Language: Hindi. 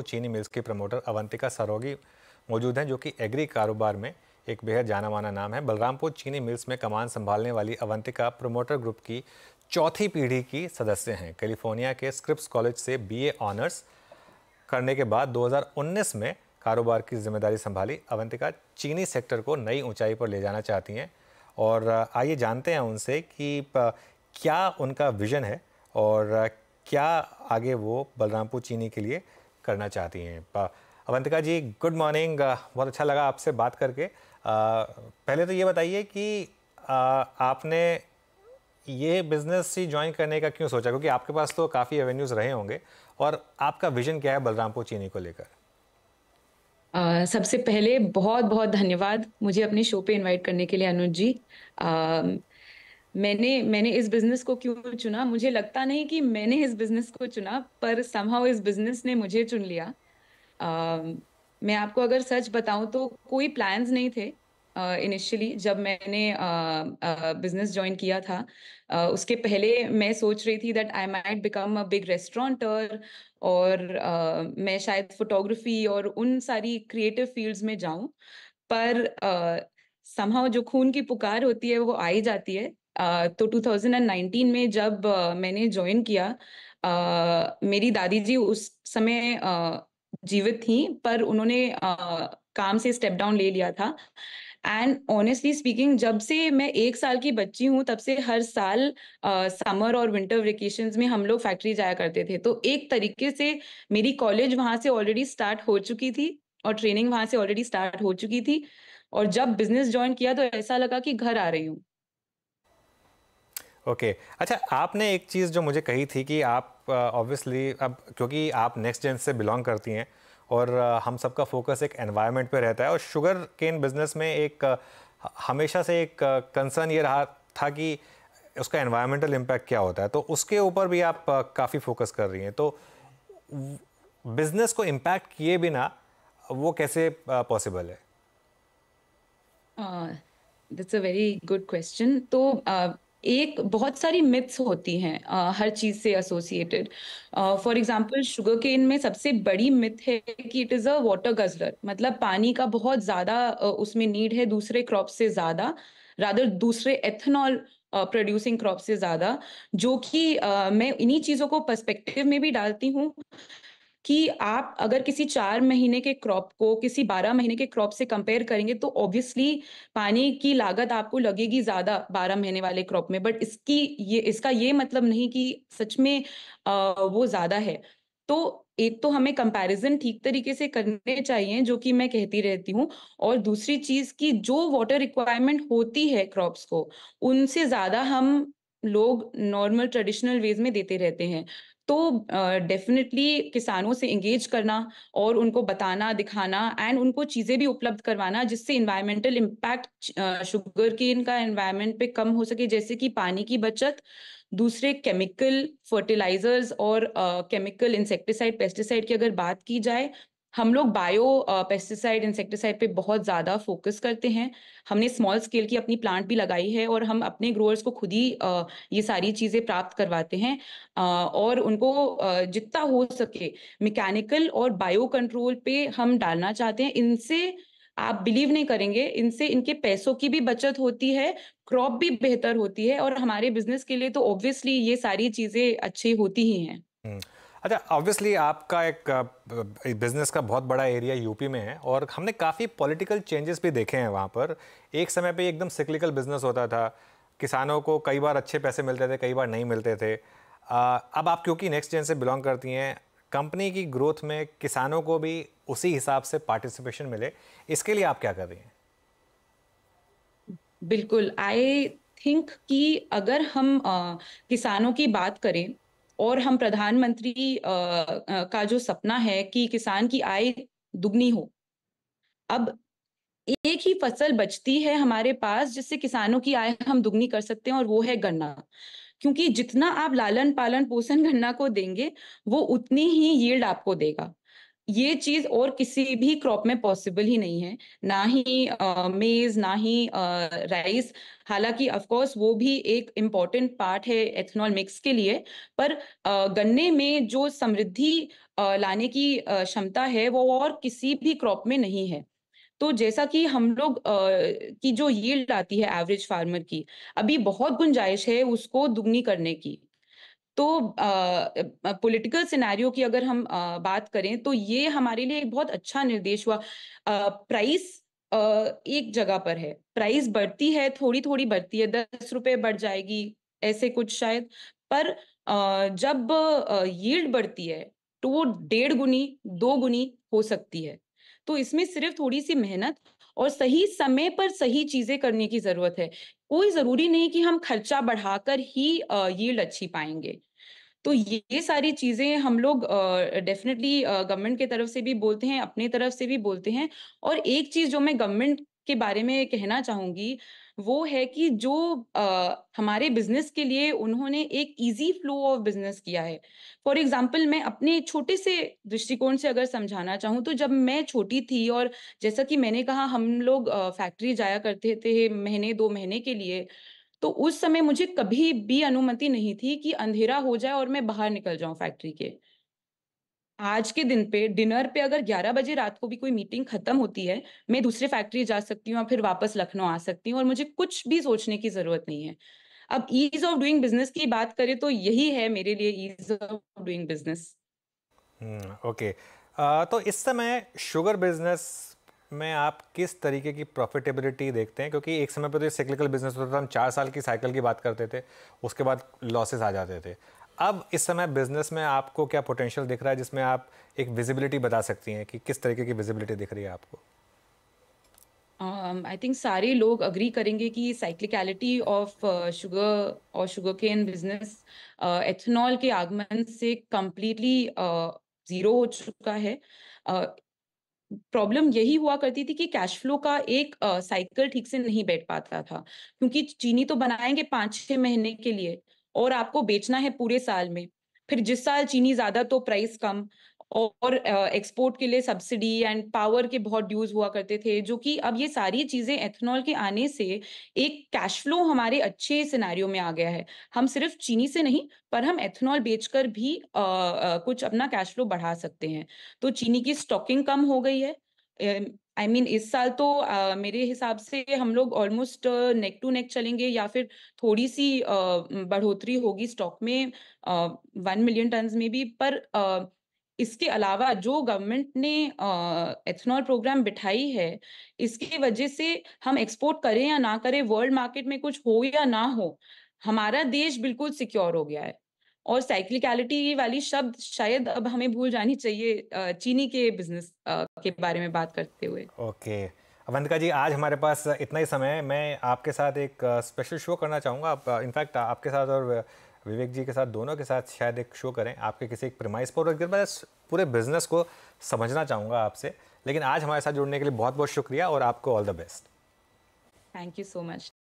चीनी मिल्स के प्रमोटर अवंतिका सरोगी मौजूद हैं जो कि एग्री कारोबार में एक बेहद जाना माना नाम है बलरामपुर चीनी मिल्स में कमान संभालने वाली अवंतिका प्रमोटर ग्रुप की चौथी पीढ़ी की सदस्य हैं कैलिफोर्निया के स्क्रिप्स कॉलेज से बीए ऑनर्स करने के बाद 2019 में कारोबार की जिम्मेदारी संभाली अवंतिका चीनी सेक्टर को नई ऊंचाई पर ले जाना चाहती हैं और आइए जानते हैं उनसे कि क्या उनका विज़न है और क्या आगे वो बलरामपुर चीनी के लिए करना चाहती हैं अवंतिका जी गुड मॉर्निंग बहुत अच्छा लगा आपसे बात करके आ, पहले तो ये बताइए कि आ, आपने ये बिज़नेस ही ज्वाइन करने का क्यों सोचा क्योंकि आपके पास तो काफ़ी एवेन्यूज़ रहे होंगे और आपका विजन क्या है बलरामपुर चीनी को लेकर Uh, सबसे पहले बहुत बहुत धन्यवाद मुझे अपने शो पे इनवाइट करने के लिए अनुज जी uh, मैंने मैंने इस बिजनेस को क्यों चुना मुझे लगता नहीं कि मैंने इस बिजनेस को चुना पर समहाउ इस बिजनेस ने मुझे चुन लिया uh, मैं आपको अगर सच बताऊं तो कोई प्लान्स नहीं थे इनिशियली uh, जब मैंने बिजनेस uh, ज्वाइन uh, किया था uh, उसके पहले मैं सोच रही थी that I might become a big restaurateur और uh, मैं शायद फोटोग्राफी और उन सारी क्रिएटिव फील्ड्स में जाऊं पर uh, समाव जो खून की पुकार होती है वो आई जाती है तो 2019 में जब मैंने ज्वाइन किया मेरी दादी जी उस समय जीवित थी पर उन्होंने काम से स्टेप डाउन ले लिया था एंड ऑनेस्टली स्पीकिंग जब से मैं एक साल की बच्ची हूँ तब से हर साल समर uh, और विंटर वेकेशन में हम लोग फैक्ट्री जाया करते थे तो एक तरीके से मेरी कॉलेज वहां से ऑलरेडी स्टार्ट हो चुकी थी और ट्रेनिंग वहां से ऑलरेडी स्टार्ट हो चुकी थी और जब बिजनेस ज्वाइन किया तो ऐसा लगा कि घर आ रही हूँ ओके okay. अच्छा आपने एक चीज़ जो मुझे कही थी कि आप ऑब्वियसली अब क्योंकि आप नेक्स्ट जेंस से बिलोंग करती हैं और हम सबका फोकस एक एनवायरनमेंट पे रहता है और शुगर केन बिजनेस में एक हमेशा से एक कंसर्न ये रहा था कि उसका एनवायरमेंटल इम्पैक्ट क्या होता है तो उसके ऊपर भी आप काफ़ी फोकस कर रही हैं तो बिजनेस को इम्पैक्ट किए बिना वो कैसे पॉसिबल है that's a very good question तो uh, एक बहुत सारी मिथ्स होती हैं हर चीज से associated for example sugar cane में सबसे बड़ी मिथ है कि it is a water guzzler मतलब पानी का बहुत ज्यादा uh, उसमें नीड है दूसरे क्रॉप से ज्यादा रादर दूसरे एथेनॉल प्रोड्यूसिंग क्रॉप से ज्यादा जो कि uh, मैं इन्हीं चीजों को पर्सपेक्टिव में भी डालती हूँ कि आप अगर किसी चार महीने के क्रॉप को किसी बारह महीने के क्रॉप से कंपेयर करेंगे तो ऑब्वियसली पानी की लागत आपको लगेगी ज्यादा बारह महीने वाले क्रॉप में बट इसकी ये इसका ये मतलब नहीं कि सच में आ, वो ज्यादा है तो एक तो हमें कंपैरिजन ठीक तरीके से करने चाहिए जो कि मैं कहती रहती हूँ और दूसरी चीज की जो वाटर रिक्वायरमेंट होती है क्रॉप्स को उनसे ज्यादा हम लोग नॉर्मल ट्रेडिशनल वेज में देते रहते हैं तो डेफिनेटली uh, किसानों से इंगेज करना और उनको बताना दिखाना एंड उनको चीज़ें भी उपलब्ध करवाना जिससे इन्वायरमेंटल इम्पैक्ट शुगर के इनका एनवायरमेंट पे कम हो सके जैसे कि पानी की बचत दूसरे केमिकल फर्टिलाइजर्स और केमिकल इंसेक्टिसाइड पेस्टिसाइड की अगर बात की जाए हम लोग बायो पेस्टिसाइड इंसेक्टिसाइड पे बहुत ज़्यादा फोकस करते हैं हमने स्मॉल स्केल की अपनी प्लांट भी लगाई है और हम अपने ग्रोअर्स को खुद ही ये सारी चीज़ें प्राप्त करवाते हैं और उनको जितना हो सके मैकेनिकल और बायो कंट्रोल पे हम डालना चाहते हैं इनसे आप बिलीव नहीं करेंगे इनसे इनके पैसों की भी बचत होती है क्रॉप भी बेहतर होती है और हमारे बिजनेस के लिए तो ऑब्वियसली ये सारी चीजें अच्छी होती ही हैं हम्म। अच्छा ऑब्वियसली आपका एक बिजनेस का बहुत बड़ा एरिया यूपी में है और हमने काफ़ी पॉलिटिकल चेंजेस भी देखे हैं वहाँ पर एक समय पे एकदम सिक्लिकल बिजनेस होता था किसानों को कई बार अच्छे पैसे मिलते थे कई बार नहीं मिलते थे आ, अब आप क्योंकि नेक्स्ट जेन से बिलोंग करती हैं कंपनी की ग्रोथ में किसानों को भी उसी हिसाब से पार्टिसिपेशन मिले इसके लिए आप क्या कर रही हैं बिल्कुल आई थिंक कि अगर हम आ, किसानों की बात करें और हम प्रधानमंत्री का जो सपना है कि किसान की आय दुगनी हो अब एक ही फसल बचती है हमारे पास जिससे किसानों की आय हम दुगनी कर सकते हैं और वो है गन्ना क्योंकि जितना आप लालन पालन पोषण गन्ना को देंगे वो उतनी ही यील्ड आपको देगा ये चीज और किसी भी क्रॉप में पॉसिबल ही नहीं है ना ही मेज ना ही राइस हालांकि ऑफकोर्स वो भी एक इम्पॉर्टेंट पार्ट है एथेनॉल मिक्स के लिए पर गन्ने में जो समृद्धि लाने की क्षमता है वो और किसी भी क्रॉप में नहीं है तो जैसा कि हम लोग की जो यील्ड आती है एवरेज फार्मर की अभी बहुत गुंजाइश है उसको दुगनी करने की तो पॉलिटिकल सिनेरियो की अगर हम आ, बात करें तो ये हमारे लिए एक बहुत अच्छा निर्देश हुआ प्राइस एक जगह पर है प्राइस बढ़ती है थोड़ी थोड़ी बढ़ती है दस रुपए बढ़ जाएगी ऐसे कुछ शायद पर आ, जब यील्ड बढ़ती है तो वो डेढ़ गुनी दो गुनी हो सकती है तो इसमें सिर्फ थोड़ी सी मेहनत और सही समय पर सही चीजें करने की जरूरत है कोई जरूरी नहीं कि हम खर्चा बढ़ाकर ही यील्ड अच्छी पाएंगे तो ये सारी चीजें हम लोग डेफिनेटली गवर्नमेंट के तरफ से भी बोलते हैं अपने तरफ से भी बोलते हैं और एक चीज जो मैं गवर्नमेंट के बारे में कहना चाहूंगी वो है कि जो आ, हमारे बिजनेस के लिए उन्होंने एक इजी फ्लो ऑफ बिजनेस किया है फॉर एग्जाम्पल मैं अपने छोटे से दृष्टिकोण से अगर समझाना चाहूँ तो जब मैं छोटी थी और जैसा कि मैंने कहा हम लोग फैक्ट्री जाया करते थे महीने दो महीने के लिए तो उस समय मुझे कभी भी अनुमति नहीं थी कि अंधेरा हो जाए और मैं बाहर निकल जाऊं फैक्ट्री के आज के दिन पे डिनर पे अगर 11 बजे रात को भी कोई मीटिंग खत्म होती है मैं दूसरे फैक्ट्री जा सकती हूँ या फिर वापस लखनऊ आ सकती हूँ और मुझे कुछ भी सोचने की जरूरत नहीं है अब ईज ऑफ डूइंग बिजनेस की बात करें तो यही है मेरे लिए ease of doing business okay तो इस समय शुगर बिजनेस में आप किस तरीके की प्रॉफिटेबिलिटी देखते हैं क्योंकि एक समय पर तो ये साइक्लिकल बिजनेस होता था हम चार साल की साइकिल की बात करते थे उसके बाद लॉसेस आ जाते थे अब इस समय बिजनेस में आपको क्या पोटेंशियल दिख रहा है जिसमें आप एक विजिबिलिटी बता सकती हैं कि किस तरीके की विजिबिलिटी दिख रही है आपको आई um, थिंक सारे लोग अग्री करेंगे कि साइक्लिकलिटी ऑफ शुगर और शुगर केन बिजनेस एथेनॉल के आगमन से कम्प्लीटली जीरो uh, हो चुका है प्रॉब्लम uh, यही हुआ करती थी कि कैश फ्लो का एक साइकिल uh, ठीक से नहीं बैठ पाता था क्योंकि चीनी तो बनाएंगे पांच छह महीने के लिए और आपको बेचना है पूरे साल में फिर जिस साल चीनी ज्यादा तो प्राइस कम और एक्सपोर्ट के लिए सब्सिडी एंड पावर के बहुत ड्यूज हुआ करते थे जो कि अब ये सारी चीजें एथेनॉल के आने से एक कैश फ्लो हमारे अच्छे सिनेरियो में आ गया है हम सिर्फ चीनी से नहीं पर हम एथेनॉल बेचकर भी आ, आ, कुछ अपना कैश फ्लो बढ़ा सकते हैं तो चीनी की स्टॉकिंग कम हो गई है आई I मीन mean, इस साल तो uh, मेरे हिसाब से हम लोग ऑलमोस्ट नेक टू नेक चलेंगे या फिर थोड़ी सी uh, बढ़ोतरी होगी स्टॉक में वन मिलियन टन में भी पर uh, इसके अलावा जो गवर्नमेंट ने एथेनॉल प्रोग्राम बिठाई है इसकी वजह से हम एक्सपोर्ट करें या ना करें वर्ल्ड मार्केट में कुछ हो या ना हो हमारा देश बिल्कुल सिक्योर हो गया है और साइक्लिकलिटी वाली शब्द शायद अब हमें भूल जानी चाहिए चीनी के बिजनेस के बारे में बात करते हुए ओके अवंतिका जी आज हमारे पास इतना ही समय है मैं आपके साथ एक स्पेशल शो करना चाहूँगा आप इनफैक्ट आपके साथ और विवेक जी के साथ दोनों के साथ शायद एक शो करें आपके किसी एक प्रमाइस पर और मैं पूरे बिजनेस को समझना चाहूँगा आपसे लेकिन आज हमारे साथ जुड़ने के लिए बहुत बहुत शुक्रिया और आपको all the best thank you so much